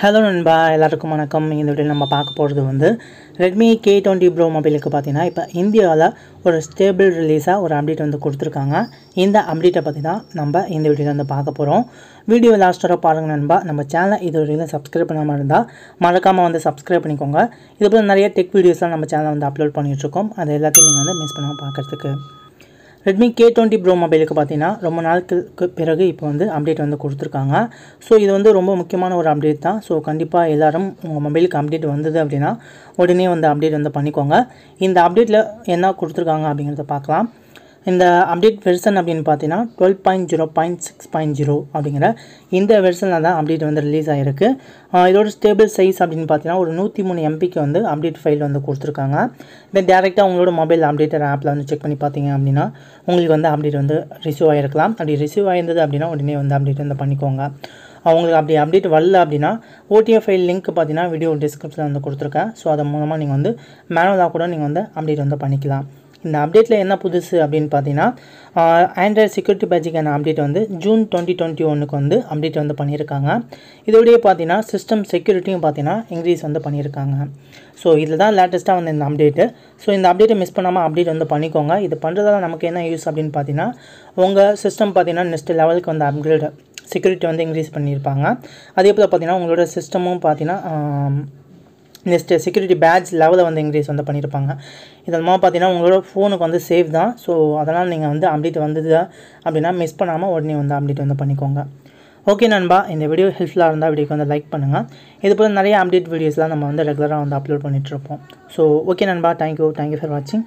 hello நண்பா எல்லாருக்கும் வணக்கம் இந்த வீடியோ நம்ம பார்க்க போகிறது வந்து ரெட்மி கே டுவெண்ட்டி ப்ரோ மொபைலுக்கு பார்த்தீங்கன்னா இப்போ இந்தியாவில் ஒரு ஸ்டேபிள் ரிலீஸாக ஒரு அப்டேட் வந்து கொடுத்துருக்காங்க இந்த அப்டேட்டை பற்றி தான் நம்ம இந்த வீடியோவில் வந்து பார்க்க போகிறோம் வீடியோ லாஸ்ட்டோட பாருங்கள் நண்பா நம்ம சேனலை இது வரையில் சப்ஸ்கிரைப் பண்ணாமல் இருந்தால் மறக்காமல் வந்து சப்ஸ்கிரைப் பண்ணிக்கோங்க இதுபோல் நிறைய டெக் வீடியோஸ்லாம் நம்ம சேனலில் வந்து அப்லோட் பண்ணிகிட்ருக்கோம் அது எல்லாத்தையும் நீங்கள் வந்து மிஸ் பண்ணாமல் பார்க்குறதுக்கு ரெட்மி கே டுவெண்ட்டி ப்ரோ மொபைலுக்கு பார்த்தீங்கன்னா ரொம்ப நாளுக்கு பிறகு இப்போ வந்து அப்டேட் வந்து கொடுத்துருக்காங்க ஸோ இது வந்து ரொம்ப முக்கியமான ஒரு அப்டேட் தான் ஸோ கண்டிப்பாக எல்லோரும் உங்கள் மொபைலுக்கு அப்டேட் வந்தது அப்படின்னா உடனே வந்து அப்டேட் வந்து பண்ணிக்கோங்க இந்த அப்டேட்டில் என்ன கொடுத்துருக்காங்க அப்படிங்கிறத பார்க்கலாம் இந்த அப்டேட் வெர்சன் அப்படின்னு பார்த்தீங்கன்னா twelve point zero point six point zero அப்படிங்கிற இந்த வெர்சனில் தான் அப்டேட் வந்து ரிலீஸ் ஆகிருக்கு இதோட ஸ்டேபிள் சைஸ் அப்படின்னு பார்த்தீங்கன்னா ஒரு நூற்றி மூணு எம்பிக்கு வந்து அப்டேட் ஃபைல் வந்து கொடுத்துருக்காங்க தென் டேரெக்டாக உங்களோட மொபைல் அப்டேட்டர் ஆப்பில் வந்து செக் பண்ணி பார்த்தீங்க அப்படின்னா உங்களுக்கு வந்து அப்டேட் வந்து ரிசீவ் ஆகிருக்கலாம் அப்படி ரிசீவ் ஆயிருந்தது அப்படின்னா உடனே வந்து அப்டேட் வந்து பண்ணிக்கோங்க அவங்களுக்கு அப்படி அப்டேட் வரல அப்படின்னா ஓடிஎஃப் ஃபைல் லிங்க் பார்த்தீங்கன்னா வீடியோ டிஸ்கிரிப்ஷனில் வந்து கொடுத்துருக்கேன் ஸோ அது மூலமாக நீங்கள் வந்து மேனுவலாக கூட நீங்கள் வந்து அப்டேட் வந்து பண்ணிக்கலாம் இந்த அப்டேட்டில் என்ன புதுசு அப்படின்னு பார்த்தீங்கன்னா ஆண்ட்ராய்டு செக்யூரிட்டி பேஜிக்கான அப்டேட் வந்து ஜூன் டுவெண்ட்டி டுவெண்ட்டி ஒன்றுக்கு வந்து அப்டேட் வந்து பண்ணியிருக்காங்க இதோடய பார்த்தீங்கன்னா சிஸ்டம் செக்யூரிட்டியும் பார்த்தீங்கன்னா இன்க்ரீஸ் வந்து பண்ணியிருக்காங்க ஸோ இதில் தான் லேட்டஸ்ட்டாக வந்து இந்த அப்டேட்டு ஸோ இந்த அப்டேட்டை மிஸ் பண்ணாமல் அப்டேட் வந்து பண்ணிக்கோங்க இது பண்ணுறதால நமக்கு என்ன யூஸ் அப்படின்னு பார்த்தீங்கன்னா உங்கள் சிஸ்டம் பார்த்தீங்கன்னா நெக்ஸ்ட் லெவலுக்கு வந்து அப்கிரேட் செக்யூரிட்டி வந்து இன்க்ரீஸ் பண்ணியிருப்பாங்க அதே போல் பார்த்தீங்கன்னா உங்களோட சிஸ்டமும் பார்த்தீங்கன்னா நெக்ஸ்ட்டு செக்யூரிட்டி பேட்ச் லெவலில் வந்து இன்க்ரீஸ் வந்து பண்ணியிருப்பாங்க இதன் மூலம் பார்த்தீங்கன்னா உங்களோட ஃபோனுக்கு வந்து சேஃப் தான் ஸோ அதனால் நீங்கள் வந்து அப்டேட் வந்தது அப்படின்னா மிஸ் பண்ணாமல் உடனே வந்து அப்டேட் வந்து பண்ணிக்கோங்க ஓகே நண்பா இந்த வீடியோ ஹெல்ப்ஃபுல்லாக இருந்தால் வீடியோக்கு வந்து லைக் பண்ணுங்கள் இது போல் நிறைய அப்டேட் வீடியோஸ்லாம் நம்ம வந்து ரெகுலராக வந்து அப்லோட் பண்ணிகிட்ருப்போம் ஸோ ஓகே நண்பா தேங்க்யூ தேங்க்யூ ஃபார் வாட்சிங்